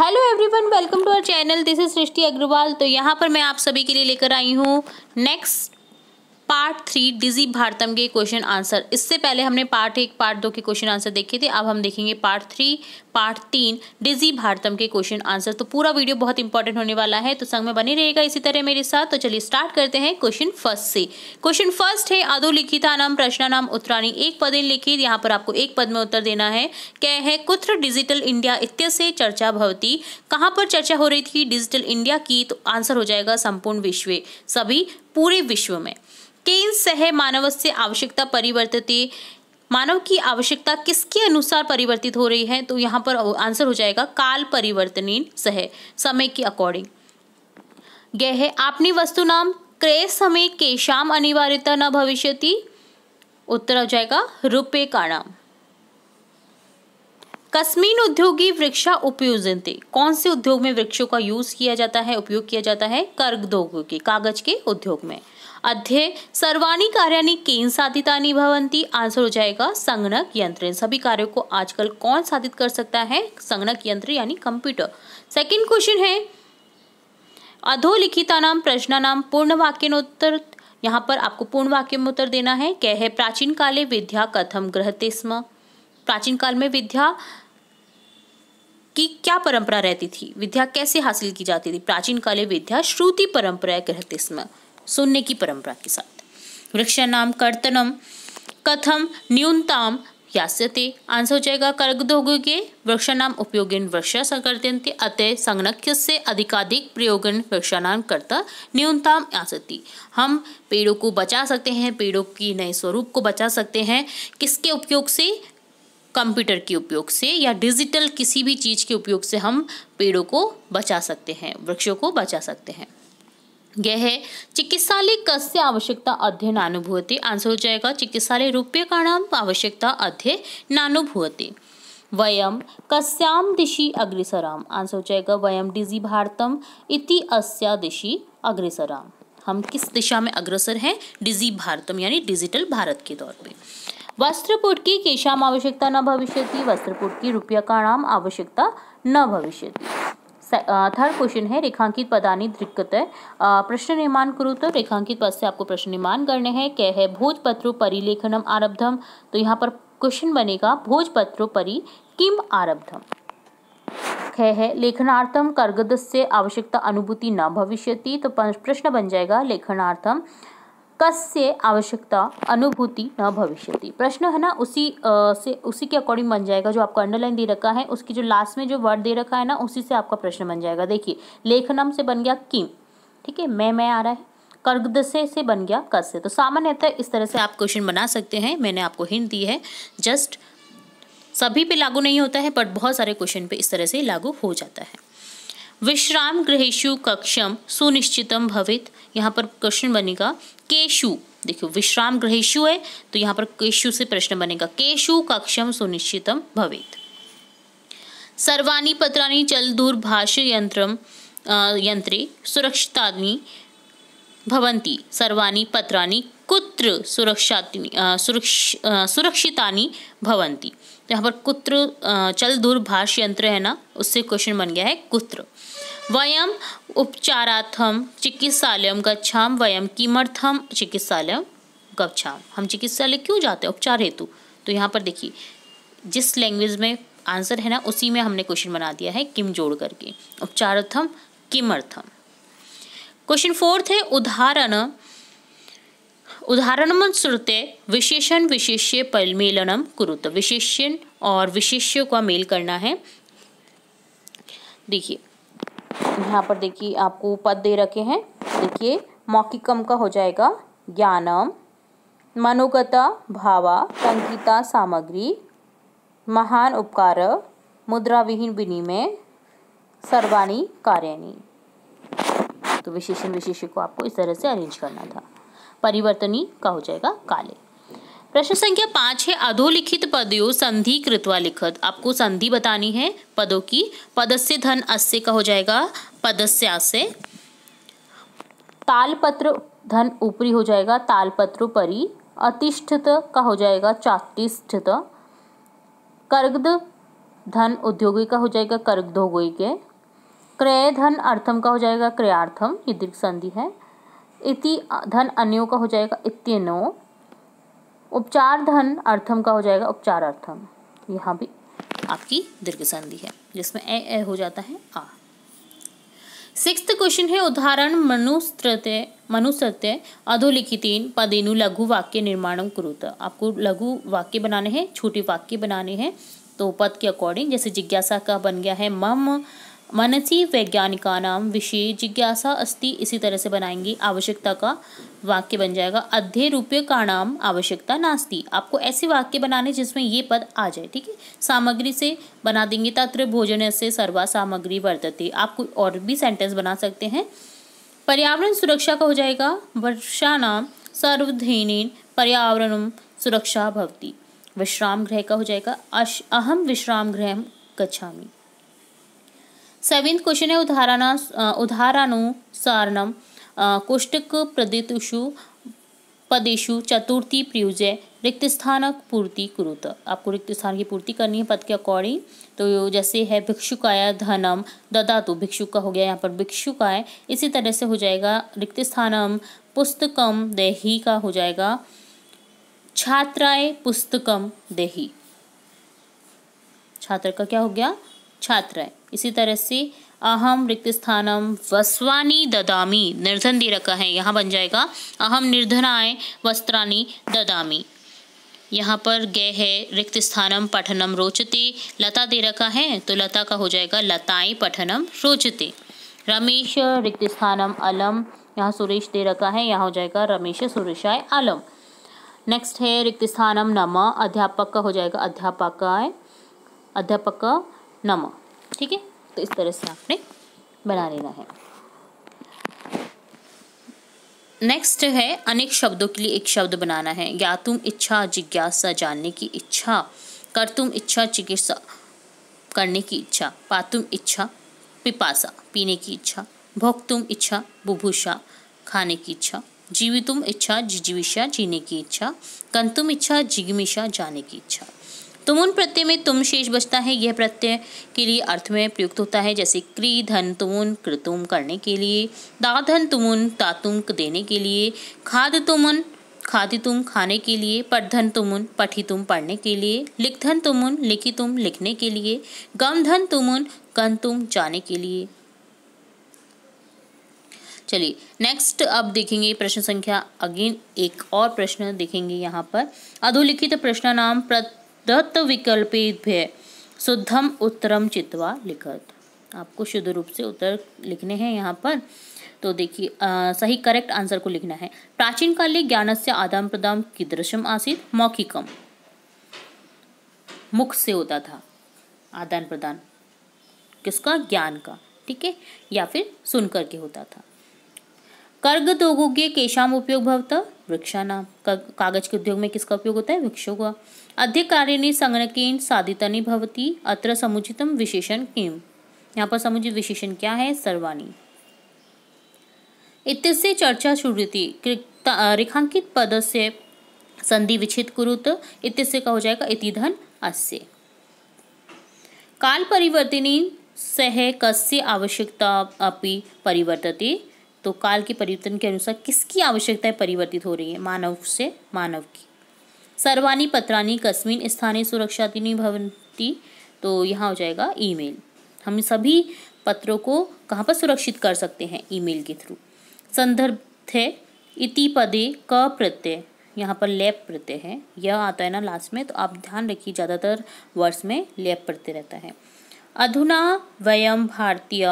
hello everyone welcome to our channel this is Srishti Agarwal तो यहाँ पर मैं आप सभी के लिए लेकर आई हूँ next part three Digibharatam के क्वेश्चन आंसर इससे पहले हमने पार्ट एक पार्ट दो के क्वेश्चन आंसर देखे थे अब हम देखेंगे पार्ट थ्री पार्ट तीन डिजी भारतम के क्वेश्चन आंसर तो पूरा वीडियो बहुत इंपॉर्टेंट होने वाला है तो संग में बने रहेगा इसी तरह मेरे साथ तो चलिए स्टार्ट करते हैं क्वेश्चन फर्स्ट से क्वेश्चन फर्स्ट है अधोलिखिता नाम प्रश्न नाम उत्तराणी एक पद लिखित यहाँ पर आपको एक पद में उत्तर देना है क्या है कुत्र डिजिटल इंडिया इत्य से चर्चा भवती कहाँ पर चर्चा हो रही थी डिजिटल इंडिया की तो आंसर हो जाएगा संपूर्ण विश्व सभी पूरे विश्व में केन्स सह से आवश्यकता परिवर्तित मानव की आवश्यकता किसके अनुसार परिवर्तित हो रही है तो यहाँ पर आंसर हो जाएगा काल परिवर्तनीन सह समय के अकॉर्डिंग गह है आपनी वस्तु नाम क्रय समय शाम अनिवार्यता न भविष्य उत्तर हो जाएगा रुपये का नाम कस्मिन उद्योगी वृक्षा उपयोजनते कौन से उद्योग में वृक्षों का यूज किया जाता है उपयोग किया जाता है कर्गदोग के कागज के उद्योग में अध्यय सर्वाणी कार्या केन साधिता भवंती आंसर हो जाएगा संगणक यंत्र सभी कार्यों को आजकल कौन साधित कर सकता है संगणक यंत्र यानी कंप्यूटर सेकेंड क्वेश्चन है अधोलिखिता नाम नाम पूर्ण वाक्योत्तर यहाँ पर आपको पूर्ण वाक्य में उत्तर देना है क्या है प्राचीन काले विद्या कथम ग्रहते स्म प्राचीन काल में विद्या की क्या परंपरा रहती थी विद्या कैसे हासिल की जाती थी प्राचीन काले विद्या श्रुति परंपरा ग्रहते स्म सुनने की परंपरा के साथ वृक्षानाम कर्तनम कथम न्यूनताम यास्यते आंसर हो जाएगा कर्गधोगे नाम उपयोगिन वृक्ष संकर्त्यंते अतः संगणक्य से अधिकाधिक प्रयोगन वृक्षानाम करता न्यूनताम यासती हम पेड़ों को बचा सकते हैं पेड़ों की नए स्वरूप को बचा सकते हैं किसके उपयोग से कंप्यूटर के उपयोग से या डिजिटल किसी भी चीज़ के उपयोग से हम पेड़ों को बचा सकते हैं वृक्षों को बचा सकते हैं यह है चिकित्सालय कस्य आवश्यकता अध्ययन अनुभूति आंसर हो जाएगा चिकित्सालय रूप्यकाणाम आवश्यकता अध्ययन अनुभूति वयम कस्याम दिशि अग्रसराम आंसर हो जाएगा वयम डिजी भारतम इति अस्या दिशि अग्रसराम हम किस दिशा में अग्रसर हैं डिजी भारतम यानी डिजिटल भारत के तौर पे वस्त्रपुट की केशाम आवश्यकता न भविष्य वस्त्रपुट की रुपया का नाम आवश्यकता न भविष्य थर्ड क्वेश्चन है रेखांकित पदानी दृक्कत प्रश्न निर्माण करूँ तो रेखांकित पद से आपको प्रश्न निर्माण करने हैं क्या है भोजपत्रो परिलेखनम आरब्धम तो यहाँ पर क्वेश्चन बनेगा भोजपत्रो परि किम आरब्धम ख है लेखनार्थम कर्गद से आवश्यकता अनुभूति न भविष्यति तो प्रश्न बन जाएगा लेखनार्थम कस्य आवश्यकता अनुभूति न भविष्य प्रश्न है ना उसी आ, से उसी के अकॉर्डिंग बन जाएगा जो आपको अंडरलाइन दे रखा है उसकी जो लास्ट में जो वर्ड दे रखा है ना उसी से आपका प्रश्न बन जाएगा देखिए लेखनम से बन गया किम ठीक है मैं मैं आ रहा है कर्गदसे से बन गया कस्य तो सामान्यतः इस तरह से आप क्वेश्चन बना सकते हैं मैंने आपको हिंट दी है जस्ट सभी पे लागू नहीं होता है बट बहुत सारे क्वेश्चन पे इस तरह से लागू हो जाता है विश्राम गृहेशु कक्षम सुनिश्चितम भवित यहाँ पर क्वेश्चन बनेगा केशु देखियो विश्राम ग्रहेशु है तो यहाँ पर केशु से प्रश्न बनेगा केशु कक्षम सुनिश्चितम भवेत सर्वाणी पत्राणी चल दूरभाष यंत्र यंत्रे सुरक्षिता सर्वाणी पत्राणी कुत्र सुरक्षा सुरक्ष यहाँ पर कुत्र चल दूरभाष यंत्र है ना उससे क्वेश्चन बन गया है कुत्र वयम उपचाराथम चिकित्सालय गच्छाम वयम किमर्थम चिकित्सालय गच्छाम हम चिकित्सालय क्यों जाते हैं उपचार हेतु तो यहाँ पर देखिए जिस लैंग्वेज में आंसर है ना उसी में हमने क्वेश्चन बना दिया है किम जोड़ करके उपचाराथम किमर्थम क्वेश्चन फोर्थ है उदाहरण उदाहरण श्रुते विशेषण विशेष्य परिमेलनम कुरुत विशेषण और विशेष्य का मेल करना है देखिए यहाँ पर देखिए आपको पद दे रखे हैं देखिए मौकिकम का हो जाएगा ज्ञानम मनोगता भावा संगीता सामग्री महान उपकार मुद्राविहीन विनिमय सर्वाणी कार्याणी तो विशेषण विशेष को आपको इस तरह से अरेंज करना था परिवर्तनी का हो जाएगा काले प्रश्न संख्या पाँच है अधोलिखित पदों संधि कृतवा लिखत आपको संधि बतानी है पदों की पदस्य धन अस्य का हो जाएगा पदस्यास्य तालपत्र धन ऊपरी हो जाएगा तालपत्र परी अतिष्ठित का हो जाएगा चातिष्ठित कर्गद धन उद्योगी का हो जाएगा कर्गदोगी के क्रय धन अर्थम का हो जाएगा क्रयार्थम ये दीर्घ संधि है इति धन अन्यो का हो जाएगा इत्यनो उपचार धन अर्थम का हो जाएगा उपचार अर्थम यहाँ भी आपकी दीर्घ संधि है जिसमें ए ए हो जाता है आ सिक्स क्वेश्चन है उदाहरण मनुस्त्रते मनुसत्य अधोलिखितीन पदेनु लघु वाक्य निर्माण कुरुत आपको लघु वाक्य बनाने हैं छोटे वाक्य बनाने हैं तो पद के अकॉर्डिंग जैसे जिज्ञासा का बन गया है मम मनसी वैज्ञानिका नाम विषय जिज्ञासा अस्ति इसी तरह से बनाएंगे आवश्यकता का वाक्य बन जाएगा अध्यय रूपये का नाम आवश्यकता नास्ती आपको ऐसे वाक्य बनाने जिसमें ये पद आ जाए ठीक है सामग्री से बना देंगे तत्र भोजन से सर्वा सामग्री वर्तते आप कोई और भी सेंटेंस बना सकते हैं पर्यावरण सुरक्षा का हो जाएगा वर्षा नाम सर्वधेन पर्यावरण सुरक्षा भवती विश्राम गृह का हो जाएगा अश अहम विश्राम गृह गच्छामी सेवेंथ क्वेश्चन है उदाहरणा उदाहरणुसारणम कोष्टक प्रदितुषु पदेशु चतुर्थी प्रयुजय रिक्त स्थान पूर्ति कुरुत आपको रिक्त स्थान की पूर्ति करनी है पद के अकॉर्डिंग तो जैसे है भिक्षुकाय धनम ददातु भिक्षुक का हो गया यहाँ पर भिक्षुकाय इसी तरह से हो जाएगा रिक्त स्थानम पुस्तकम देही का हो जाएगा छात्राय पुस्तकम देही छात्र का क्या हो गया छात्र है इसी तरह से अहम रिक्त स्थानम वस्वानी ददामी निर्धन दे रखा है यहाँ बन जाएगा अहम निर्धनाय वस्त्राणी ददामी यहाँ पर गय है रिक्त स्थानम पठनम रोचते लता दे रखा है तो लता का हो जाएगा लताएं पठनम रोचते रमेश रिक्त स्थानम अलम यहाँ सुरेश दे रखा है यहाँ हो जाएगा रमेश सुरेशाय अलम नेक्स्ट है रिक्त स्थानम नम अध्यापक का हो जाएगा अध्यापक अध्यापक नमक ठीक है तो इस तरह से आपने बना लेना है नेक्स्ट है अनेक शब्दों के लिए एक शब्द बनाना है या तुम इच्छा जिज्ञासा जानने की इच्छा कर तुम इच्छा चिकित्सा करने की इच्छा पातुम इच्छा पिपासा पीने की इच्छा भोक्तुम इच्छा बुभुषा खाने की इच्छा जीवितुम इच्छा जिजीविषा जीने की इच्छा कंतुम इच्छा जिगमिषा जाने की इच्छा तुमुन प्रत्यय में तुम शेष बचता है यह प्रत्यय के लिए अर्थ में प्रयुक्त होता है जैसे क्री धन तुमुन कृतुम करने के लिए दाधन तुमुन तातुम देने के लिए खाद तुमुन खादी तुम खाने के लिए पढ़धन तुमुन पठी तुम पढ़ने के लिए लिखधन तुमुन लिखी तुम लिखने के लिए गम धन तुमुन गन तुम जाने के लिए चलिए नेक्स्ट अब देखेंगे प्रश्न संख्या अगेन एक और प्रश्न देखेंगे यहाँ पर अधोलिखित प्रश्न नाम प्रत दत्त विकल्पित है शुद्धम उत्तरम चित्वा लिखत आपको शुद्ध रूप से उत्तर लिखने हैं यहाँ पर तो देखिए सही करेक्ट आंसर को लिखना है प्राचीन काले ज्ञान से आदान प्रदान कीदृशम आसित मौखिकम मुख से होता था आदान प्रदान किसका ज्ञान का ठीक है या फिर सुनकर के होता था कर्ग दोगो के केशाम उपयोग भवता वृक्षाना कागज के उद्योग में किसका उपयोग होता है वृक्षों का अधिक कार्यणी संगणकेन साधितनी भवती अत्र समुचितम विशेषण किम यहाँ पर समुचित विशेषण क्या है सर्वाणी इतने चर्चा थी रेखांकित पद से संधि विच्छेद कुरुत इतने का हो जाएगा इतिधन अस्य काल परिवर्तनी सह कस्य आवश्यकता अपि परिवर्तते तो काल के परिवर्तन के अनुसार किसकी आवश्यकताएं परिवर्तित हो रही है मानव से मानव की सर्वानी पत्रानी कस्मिन स्थानीय सुरक्षा भवंती तो यहाँ हो जाएगा ईमेल हम सभी पत्रों को कहाँ पर सुरक्षित कर सकते हैं ईमेल के थ्रू संदर्भ थे इति पदे क प्रत्यय यहाँ पर लैप प्रत्यय है यह आता है ना लास्ट में तो आप ध्यान रखिए ज़्यादातर वर्ड्स में लैप प्रत्यय रहता है अधुना वयम भारतीय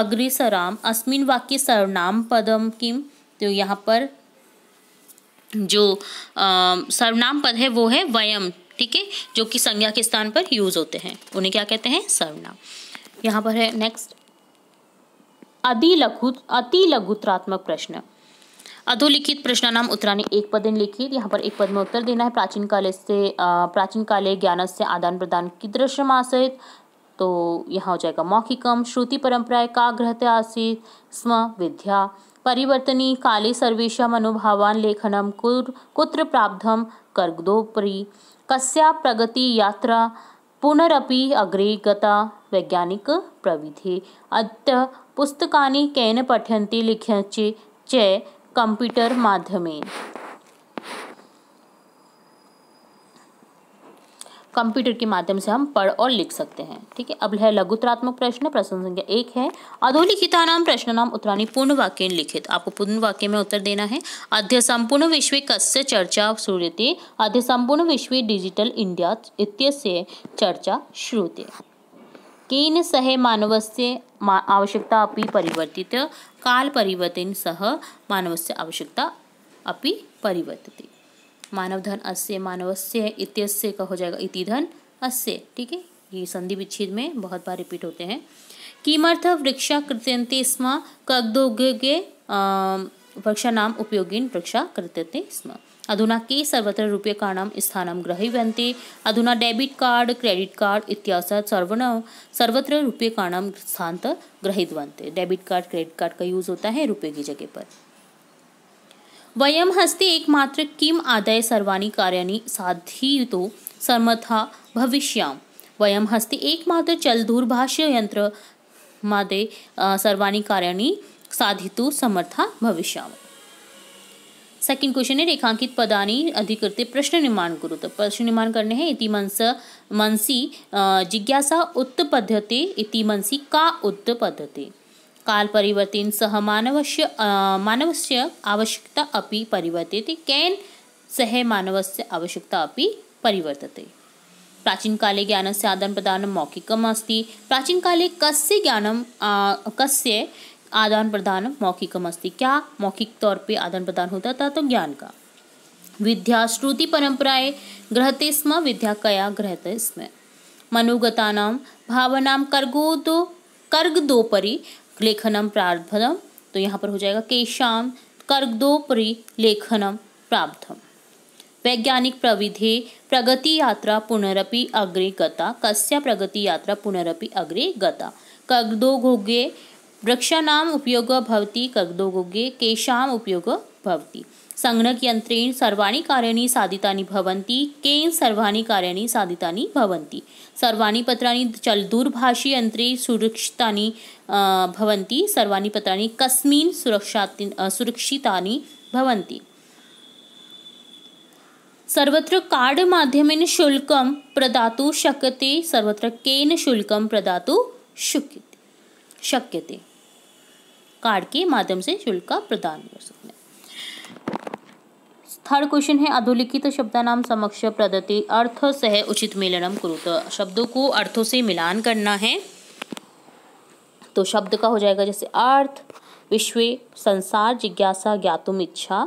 अग्रिसराम अस्मिन वाक्य सर्वनाम पदम किम तो यहाँ पर जो सर्वनाम पद है वो है वयम ठीक है जो कि संज्ञा के स्थान पर यूज होते हैं उन्हें क्या कहते हैं सर्वनाम यहाँ पर है नेक्स्ट अति लघु अति लघुत्रात्मक प्रश्न अधोलिखित प्रश्न नाम उत्तराने एक पद लिखित यहाँ पर एक पद में उत्तर देना है प्राचीन काले से प्राचीन काले ज्ञान से आदान प्रदान की दृश्य सहित तो यहाँ हो जाएगा मौखिकम श्रुति परंपराएं काग्रहते आसी स्म विद्या परिवर्तनी काले सर्वेशम अनुभावान लेखनम कुत्र प्राब्धम कर्गदोपरी कस्या प्रगति यात्रा पुनरपि अग्रे गता वैज्ञानिक प्रविधि अद्य पुस्तकानि कैन पठ्यन्ते लिख्यन्ते च कंप्यूटर माध्यमे कंप्यूटर के माध्यम से हम पढ़ और लिख सकते हैं ठीक है अब है लघुतरात्मक प्रश्न प्रश्न संख्या एक है अधोलिखिता नाम प्रश्न नाम उत्तरानी पूर्ण वाक्य लिखित आपको पूर्ण वाक्य में उत्तर देना है अध्य संपूर्ण विश्व कस्य चर्चा श्रूयते अध्य संपूर्ण विश्व डिजिटल इंडिया इत्यस्य चर्चा श्रूयते केन सह मानवस्य मा आवश्यकता अपनी परिवर्तित काल परिवर्तन सह मानवस्य आवश्यकता अपनी परिवर्तित मानव धन अस्य मानवस्य इत्यस्य का हो जाएगा इति धन अस्य ठीक है ये संधि विच्छेद में बहुत बार रिपीट होते हैं किमर्थ वृक्षा कृत्यंते स्म कद्योगे वृक्षा नाम उपयोगीन वृक्षा कृत्यंते स्म अधुना के सर्वत्र नाम स्थान ग्रहीवंते अधुना डेबिट कार्ड क्रेडिट कार्ड इत्यादि सर्वन सर्वत्र नाम स्थान ग्रहीतवन्ते डेबिट कार्ड क्रेडिट कार्ड का यूज़ होता है रुपये की जगह पर वयम हस्ते एकमात्र किम आदय सर्वाणी कार्याणि साधितो समर्था भविष्याम वयम हस्ते एकमात्र चल दूरभाष्य यंत्र मादे सर्वाणी कार्याणि साधितो समर्था भविष्याम सेकंड क्वेश्चन है रेखांकित पदानी अधिकृत प्रश्न निर्माण करो तो प्रश्न निर्माण करने हैं इति मनस मनसी जिज्ञासा उत्पद्यते इति मनसी का उत्पद्यते परिवर्तन सह मानवस्य मानवस्य आवश्यकता अपि परिवर्तते कैन सह मानवस्य आवश्यकता अपि से आदान प्रदान मौखिक अस्त प्राचीन काले कस्य ज्ञान कस्य आदान प्रदान मौखिक अस्त क्या मौखिक तौर पे आदान प्रदान होता था तो ज्ञान का विद्या श्रुति परंपराएं ग्रहते स्म विद्या कया ग्रहते स्म मनोगता भावना कर्गोदो दोपरी लेखनम प्रार्थम तो यहाँ पर हो जाएगा केशाम कर्गदोपरि लेखनम प्राब्धम वैज्ञानिक प्रविधि प्रगति यात्रा पुनरपि अग्रे गता कस्य प्रगति यात्रा पुनरपि अग्रे गता कर्गदोगोगे वृक्षाणाम उपयोग भवति कर्गदोगोगे केशाम उपयोग भवती संगणक यंत्रेण सर्वाणी कार्याणि साधितानि भवन्ति केन सर्वाणि कार्याणि साधितानि भवन्ति सर्वाणि पत्राणि चल दूरभाषी यंत्रे सुरक्षितानि भवन्ति सर्वाणि पत्राणि कस्मिन् सुरक्षाति सुरक्षितानि भवन्ति सर्वत्र कार्ड माध्यमेन शुल्कं प्रदातु शक्यते सर्वत्र केन शुल्कं प्रदातु शक्यते शक्यते कार्ड के माध्यम से शुल्क प्रदान कर सकते थर्ड क्वेश्चन है अधोलिखित तो नाम समक्ष प्रदति अर्थ सह उचित मिलनम कुरुत शब्दों को अर्थों से मिलान करना है तो शब्द का हो जाएगा जैसे अर्थ विश्व संसार जिज्ञासा ज्ञातुम इच्छा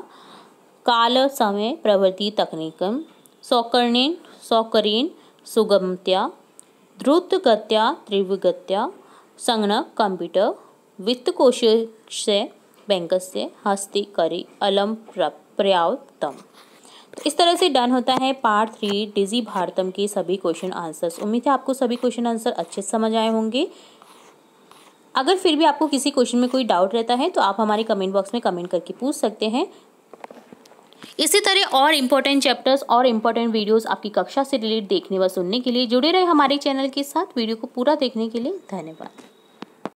काल समय प्रवृत्ति तकनीकम सौकर्णेन सौकरीन सुगमत्या द्रुतगत्या तीव्रगत्या संगणक कंप्यूटर वित्त कोश से से हस्ती करी अलम प्रयातम तो इस तरह से डन होता है पार्ट थ्री डिजी भारतम के सभी क्वेश्चन आंसर्स उम्मीद है आपको सभी क्वेश्चन आंसर अच्छे से समझ आए होंगे अगर फिर भी आपको किसी क्वेश्चन में कोई डाउट रहता है तो आप हमारे कमेंट बॉक्स में कमेंट करके पूछ सकते हैं इसी तरह और इम्पोर्टेंट चैप्टर्स और इम्पोर्टेंट वीडियोस आपकी कक्षा से रिलेटेड देखने व सुनने के लिए जुड़े रहे हमारे चैनल के साथ वीडियो को पूरा देखने के लिए धन्यवाद